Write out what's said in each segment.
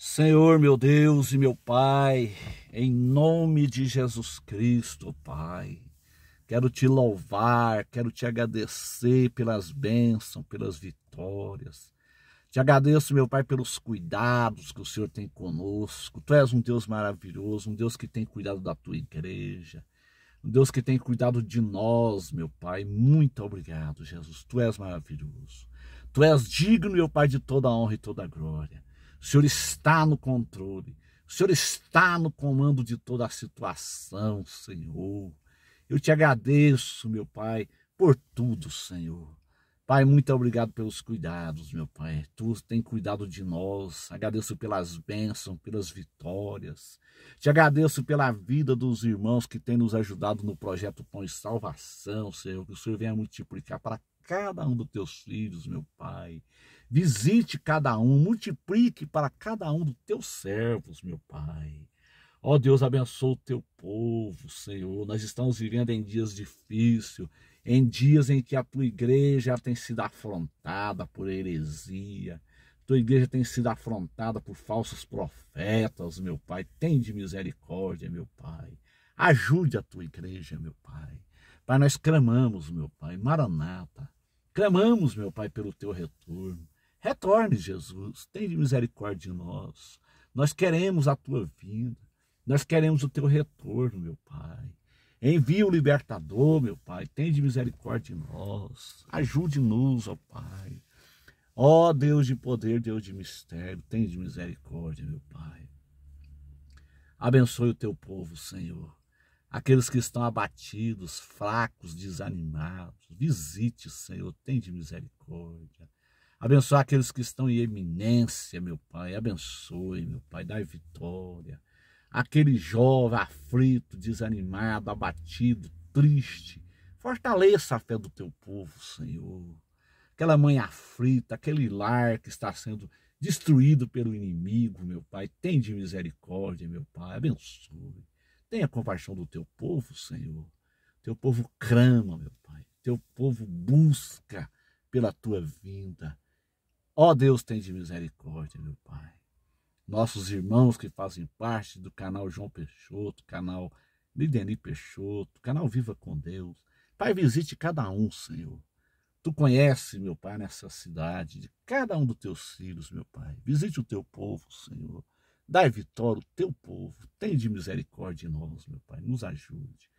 Senhor meu Deus e meu Pai, em nome de Jesus Cristo, Pai, quero te louvar, quero te agradecer pelas bênçãos, pelas vitórias. Te agradeço, meu Pai, pelos cuidados que o Senhor tem conosco. Tu és um Deus maravilhoso, um Deus que tem cuidado da tua igreja, um Deus que tem cuidado de nós, meu Pai. Muito obrigado, Jesus. Tu és maravilhoso. Tu és digno, meu Pai, de toda a honra e toda a glória. O Senhor está no controle. O Senhor está no comando de toda a situação, Senhor. Eu te agradeço, meu Pai, por tudo, Senhor. Pai, muito obrigado pelos cuidados, meu Pai. Tu tem cuidado de nós. Agradeço pelas bênçãos, pelas vitórias. Te agradeço pela vida dos irmãos que têm nos ajudado no projeto Pão e Salvação, Senhor. Que o Senhor venha multiplicar para cada um dos teus filhos, meu Pai. Visite cada um, multiplique para cada um dos teus servos, meu Pai. Ó Deus, abençoa o teu povo, Senhor. Nós estamos vivendo em dias difíceis, em dias em que a tua igreja tem sido afrontada por heresia. Tua igreja tem sido afrontada por falsos profetas, meu Pai. Tem de misericórdia, meu Pai. Ajude a tua igreja, meu Pai. Pai, nós clamamos, meu Pai, Maranata. Clamamos, meu Pai, pelo teu retorno. Retorne, Jesus, tenha misericórdia de nós. Nós queremos a tua vinda, nós queremos o teu retorno, meu Pai. Envia o libertador, meu Pai, tenha misericórdia de nós. Ajude-nos, ó Pai. Ó Deus de poder, Deus de mistério, tenha misericórdia, meu Pai. Abençoe o teu povo, Senhor aqueles que estão abatidos, fracos, desanimados. Visite, Senhor, tem de misericórdia. Abençoa aqueles que estão em eminência, meu Pai. Abençoe, meu Pai, Dá vitória. Aquele jovem aflito, desanimado, abatido, triste. Fortaleça a fé do teu povo, Senhor. Aquela mãe aflita, aquele lar que está sendo destruído pelo inimigo, meu Pai. Tem de misericórdia, meu Pai. Abençoe. Tenha compaixão do teu povo, Senhor. Teu povo crama, meu Pai. Teu povo busca pela tua vinda. Ó Deus, tem de misericórdia, meu Pai. Nossos irmãos que fazem parte do canal João Peixoto, canal Lideni Peixoto, canal Viva com Deus. Pai, visite cada um, Senhor. Tu conhece, meu Pai, nessa cidade, de cada um dos teus filhos, meu Pai. Visite o teu povo, Senhor. Dai vitória o teu povo, tem de misericórdia em nós, meu Pai, nos ajude.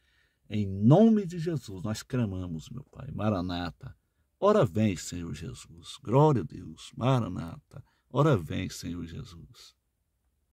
Em nome de Jesus nós clamamos, meu Pai, Maranata. Ora vem, Senhor Jesus. Glória a Deus, Maranata. Ora vem, Senhor Jesus.